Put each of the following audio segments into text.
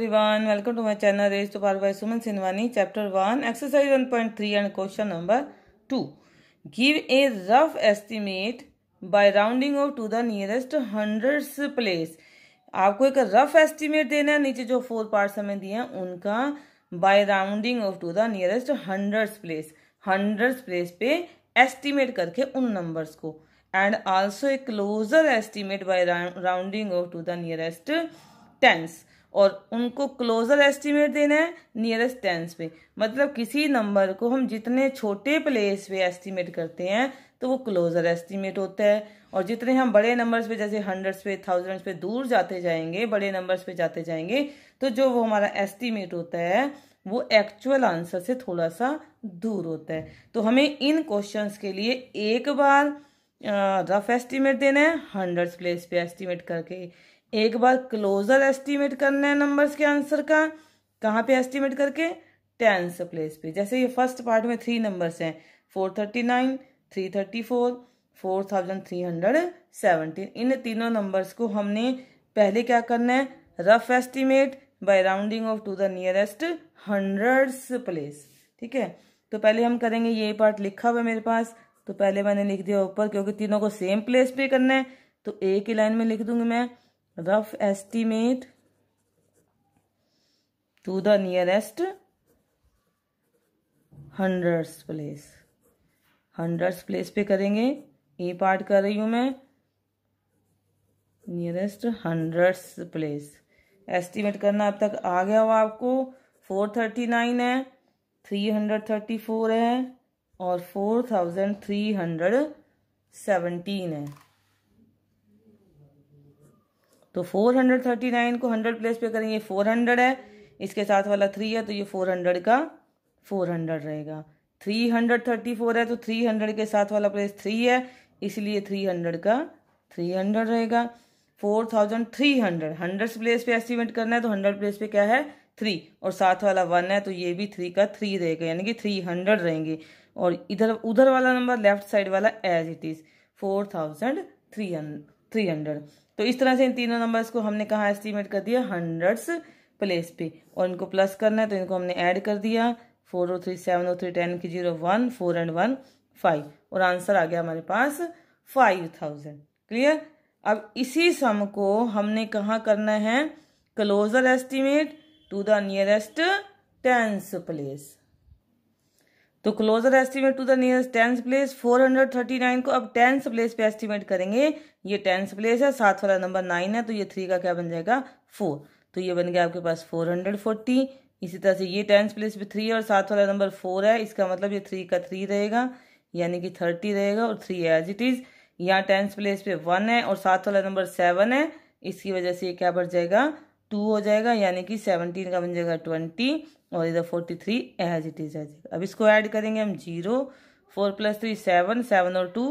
everyone welcome to my channel रेज तो पार by Suman Sinwani chapter one exercise one point three and question number two give a rough estimate by rounding off to the nearest hundreds place आपको एक rough estimate देना है नीचे जो four parts हमें दिए हैं उनका by rounding off to the nearest hundreds place hundreds place पे एस्टीमेट करके उन नंबर्स को and also a closer estimate by rounding off to the nearest tens और उनको क्लोजर एस्टिमेट देना है नियरेस्ट टेंस पे मतलब किसी नंबर को हम जितने छोटे प्लेस पे एस्टिमेट करते हैं तो वो क्लोजर एस्टिमेट होता है और जितने हम बड़े नंबर्स पे जैसे हंड्रेड्स पे थाउजेंड्स पे दूर जाते जाएंगे बड़े नंबर्स पे जाते जाएंगे तो जो वो हमारा एस्टिमेट होता है वो एक्चुअल आंसर से थोड़ा सा दूर होता है तो हमें इन क्वेश्चन के लिए एक बार रफ एस्टिमेट देना है हंड्रेड्स प्लेस पे एस्टिमेट करके एक बार क्लोजर एस्टिमेट करना है नंबर्स के आंसर का कहाँ पे एस्टिमेट करके टेंस प्लेस पे जैसे ये फर्स्ट पार्ट में थ्री नंबर्स हैं four thirty nine three thirty four four thousand three hundred seventeen इन तीनों नंबर्स को हमने पहले क्या करना है rough estimate by rounding off to the nearest hundreds place ठीक है तो पहले हम करेंगे ये पार्ट लिखा हुआ मेरे पास तो पहले मैंने लिख दिया ऊपर क्योंकि तीनों को सेम प्लेस पे करना है तो एक ही लाइन में लिख दूंगी मैं rough estimate to the nearest hundreds place hundreds place पे करेंगे ए पार्ट कर रही हूं मैं नियरेस्ट हंड्रेड्स प्लेस एस्टिमेट करना अब तक आ गया हुआ आपको फोर थर्टी नाइन है थ्री हंड्रेड थर्टी फोर है और four thousand three hundred seventeen है तो फोर हंड्रेड थर्टी नाइन को हंड्रेड प्लेस पे करेंगे फोर हंड्रेड है इसके साथ वाला थ्री है तो ये फोर हंड्रेड का फोर हंड्रेड रहेगा थ्री हंड्रेड थर्टी फोर है तो थ्री हंड्रेड के साथ वाला प्लेस थ्री है इसलिए हंड्रेड का 300 रहेगा थ्री हंड्रेड हंड्रेड प्लेस पे एस्टिमेट करना है तो हंड्रेड प्लेस पे क्या है थ्री और साथ वाला वन है तो ये भी थ्री का थ्री रहेगा यानी कि थ्री हंड्रेड रहेंगे और इधर उधर वाला नंबर लेफ्ट साइड वाला as it is four thousand three three hundred तो इस तरह से इन तीनों नंबर्स को हमने कहा एस्टीमेट कर दिया हंड्रेड्स प्लेस पे और इनको प्लस करना है तो इनको हमने ऐड कर दिया four O three seven O three ten की zero one four and one five और आंसर आ गया हमारे पास फाइव थाउजेंड क्लियर अब इसी सम को हमने कहाँ करना है closer estimate to the nearest tens place तो closer estimate to the nearest tens place 439 को अब टेंस प्लेस पे एस्टिमेट करेंगे ये टेंस प्लेस है सात वाला नंबर नाइन है तो ये थ्री का क्या बन जाएगा फोर तो ये बन गया आपके पास 440 इसी तरह से ये टेंस प्लेस पे थ्री और सात वाला नंबर फोर है इसका मतलब ये थ्री का थ्री रहेगा यानी कि थर्टी रहेगा और थ्री एज इट इज़ यहाँ टेंस प्लेस पे वन है और सात वाला नंबर सेवन है इसकी वजह से ये क्या बढ़ जाएगा टू हो जाएगा यानी कि सेवनटीन का बन जाएगा ट्वेंटी और इधर forty three as it is आ जाएगा अब इसको ऐड करेंगे हम zero four plus three seven seven और two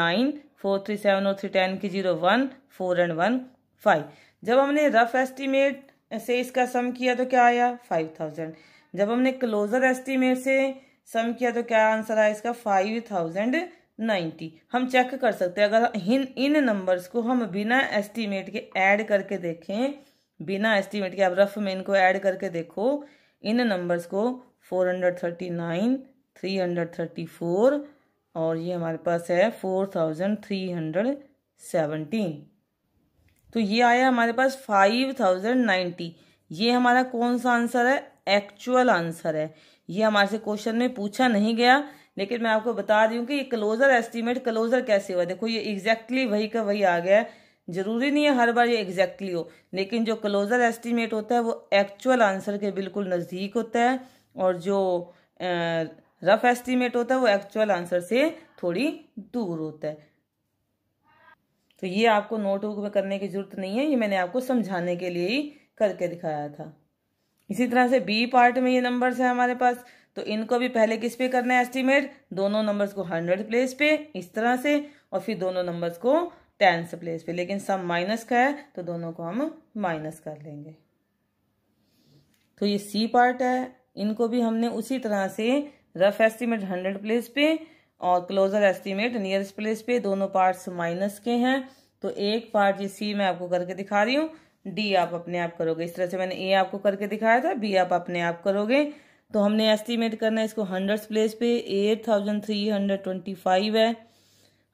nine four three seven और थ्री टेन की zero one four and one five जब हमने रफ एस्टीमेट से इसका सम किया तो क्या आया फाइव थाउजेंड जब हमने क्लोजर एस्टीमेट से सम किया तो क्या आंसर आया इसका फाइव थाउजेंड नाइन्टी हम चेक कर सकते हैं अगर इन इन नंबर्स को हम बिना एस्टीमेट के ऐड करके देखें बिना एस्टिमेट के आप रफ में इनको ऐड करके देखो इन नंबर्स को 439, 334 और ये हमारे पास है 4317 तो ये आया हमारे पास 5090 ये हमारा कौन सा आंसर है एक्चुअल आंसर है ये हमारे से क्वेश्चन में पूछा नहीं गया लेकिन मैं आपको बता रही हूँ कि ये क्लोजर एस्टिमेट क्लोजर कैसे हुआ देखो ये एग्जैक्टली exactly वही का वही आ गया है ज़रूरी नहीं है हर बार ये एग्जैक्टली हो लेकिन जो क्लोज़र एस्टिमेट होता है वो एक्चुअल आंसर के बिल्कुल नज़दीक होता है और जो रफ एस्टिमेट होता है वो एक्चुअल आंसर से थोड़ी दूर होता है तो ये आपको नोटबुक में करने की ज़रूरत नहीं है ये मैंने आपको समझाने के लिए ही करके दिखाया था इसी तरह से बी पार्ट में ये नंबर्स हैं हमारे पास तो इनको भी पहले किस पे करना है एस्टिमेट दोनों नंबर्स को हंड्रेड प्लेस पे इस तरह से और फिर दोनों नंबर्स को टेंस प्लेस पे लेकिन सम माइनस का है तो दोनों को हम माइनस कर लेंगे तो ये सी पार्ट है इनको भी हमने उसी तरह से रफ एस्टीमेट हंड्रेड प्लेस पे और क्लोजर एस्टीमेट नियरेस्ट प्लेस पे दोनों पार्ट्स माइनस के हैं तो एक पार्ट ये सी मैं आपको करके दिखा रही हूँ डी आप अपने आप करोगे इस तरह से मैंने ए आपको करके दिखाया था बी आप अपने आप करोगे तो हमने एस्टीमेट करना है इसको हंड्रेड प्लेस पे eight thousand three hundred twenty five है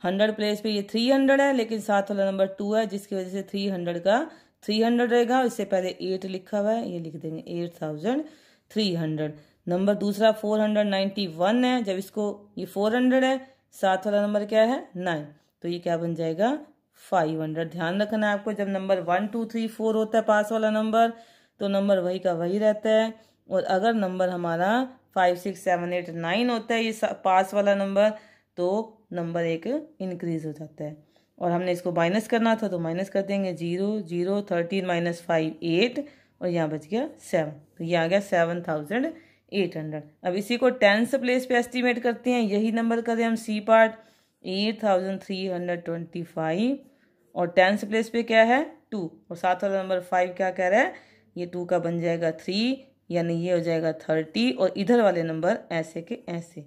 हंड्रेड प्लेस पे ये थ्री हंड्रेड है लेकिन साथ वाला नंबर टू है जिसकी वजह से थ्री हंड्रेड का थ्री हंड्रेड रहेगा इससे पहले एट लिखा हुआ है ये लिख देंगे eight thousand three hundred number दूसरा फोर हंड्रेड नाइन्टी वन है जब इसको ये फोर हंड्रेड है साथ वाला नंबर क्या है नाइन तो ये क्या बन जाएगा फाइव हंड्रेड ध्यान रखना है आपको जब number one two three four होता है पास वाला नंबर तो नंबर वही का वही रहता है और अगर नंबर हमारा five six seven eight nine होता है ये पास वाला नंबर तो नंबर एक इंक्रीज़ हो जाता है और हमने इसको माइनस करना था तो माइनस कर देंगे zero zero thirteen minus five eight और यहाँ बच गया सेवन तो ये आ गया सेवन थाउजेंड एट हंड्रेड अब इसी को टेंस प्लेस पे एस्टिमेट करते हैं यही नंबर करें हम C part eight thousand three hundred twenty five और टेंस प्लेस पे क्या है टू और साथ वाला नंबर फाइव क्या कह रहा है ये टू का बन जाएगा थ्री यानी ये हो जाएगा थर्टी और इधर वाले नंबर ऐसे के ऐसे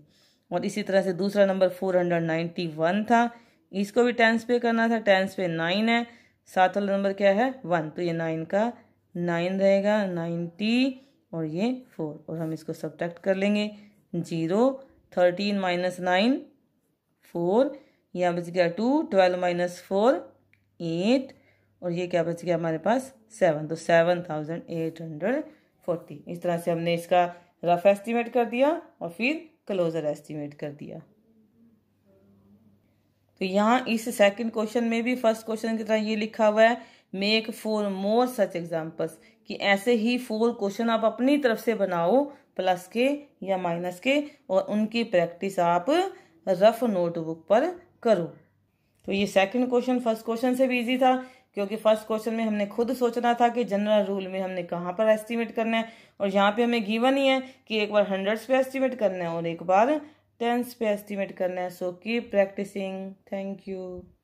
और इसी तरह से दूसरा number four hundred ninety one था इसको भी टेंस पे करना था टेंस पे नाइन है सात वाला नंबर क्या है वन तो ये नाइन का नाइन रहेगा नाइन्टी और ये फोर और हम इसको सब्ट्रैक्ट कर लेंगे zero thirteen minus nine four यहाँ बच गया two twelve minus four eight और ये क्या बच गया हमारे पास सेवन तो seven thousand eight hundred forty इस तरह से हमने इसका रफ एस्टिमेट कर दिया और फिर क्लोजर एस्टिमेट कर दिया तो यहाँ इस सेकंड क्वेश्चन में भी फर्स्ट क्वेश्चन की तरह ये लिखा हुआ है make four more such examples कि ऐसे ही फोर क्वेश्चन आप अपनी तरफ से बनाओ प्लस के या माइनस के और उनकी प्रैक्टिस आप रफ नोटबुक पर करो तो ये सेकंड क्वेश्चन फर्स्ट क्वेश्चन से भी इजी था क्योंकि फर्स्ट क्वेश्चन में हमने खुद सोचना था कि जनरल रूल में हमने कहाँ पर एस्टिमेट करना है और यहाँ पे हमें गिवन ही है कि एक बार हंड्रेड्स पे एस्टिमेट करना है और एक बार टेंस पे एस्टिमेट करना है so keep practicing thank you